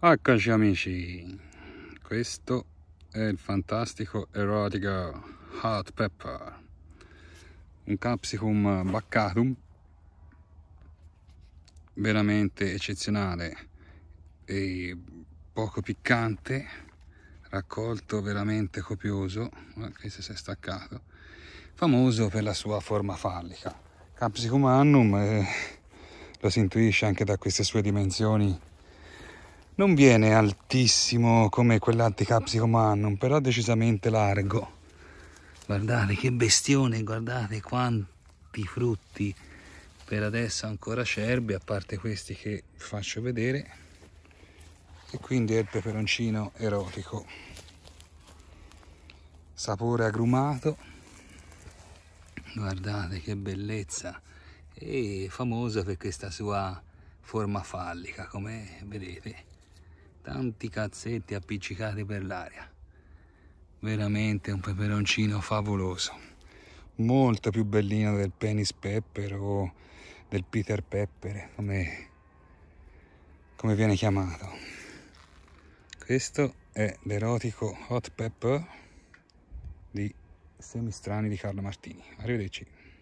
Eccoci amici, questo è il fantastico erotico Hot Pepper, un Capsicum Baccatum veramente eccezionale e poco piccante, raccolto veramente copioso, questo si è staccato, famoso per la sua forma fallica. Capsicum annum eh, lo si intuisce anche da queste sue dimensioni non viene altissimo come quell'anticapsicum annum, però decisamente largo. Guardate che bestione, guardate quanti frutti per adesso ancora acerbi, a parte questi che faccio vedere. E quindi è il peperoncino erotico. Sapore agrumato. Guardate che bellezza. E famoso per questa sua forma fallica, come vedete tanti cazzetti appiccicati per l'aria veramente un peperoncino favoloso molto più bellino del penis pepper o del peter pepper come, come viene chiamato questo è l'erotico hot pepper di semistrani di Carlo Martini arrivederci